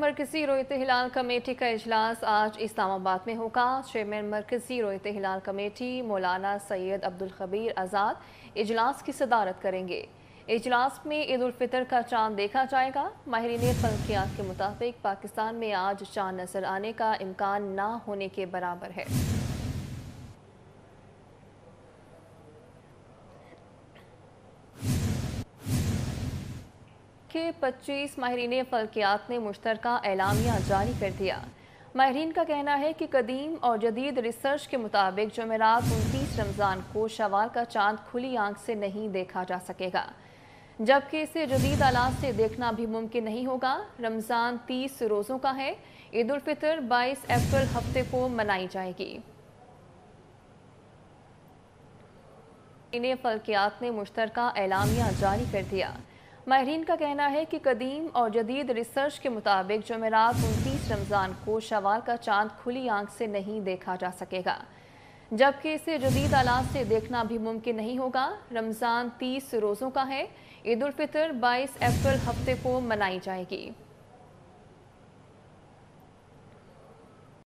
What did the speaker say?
मरकजी रोहित हिलाल कमेटी का अजलास आज इस्लामाबाद में होगा चेयरमैन मरकजी रोहित हिलाल कमेटी मौलाना सैयद अब्दुल खबीर आज़ाद इजलास की सदारत करेंगे इजलास में ईद का चांद देखा जाएगा माहरीन फलकियात के मुताबिक पाकिस्तान में आज चांद नजर आने का इम्कान ना होने के बराबर है के 25 माहरीन फल्कियात ने मुश्तर एलामिया जारी कर दिया माहरीन का कहना है कि कदीम और जदीद रिसर्च के मुताबिक जमेरात उनतीस रमज़ान को शवाल का चांद खुली आंख से नहीं देखा जा सकेगा जबकि इसे जदीद आलात से देखना भी मुमकिन नहीं होगा रमज़ान तीस रोज़ों का है ईद उलफितर बाईस अप्रैल हफ्ते को मनाई जाएगी इन्हें फल्कियात ने मुश्तर एलामिया जारी कर दिया माहरीन का कहना है कि कदीम और जदीद रिसर्च के मुताबिक जमेरात उनतीस रमज़ान को शवाल का चांद खुली आंख से नहीं देखा जा सकेगा जबकि इसे जदीद आलात से देखना भी मुमकिन नहीं होगा रमज़ान तीस रोज़ों का है ईद उल फितर बाईस अप्रैल हफ्ते को मनाई जाएगी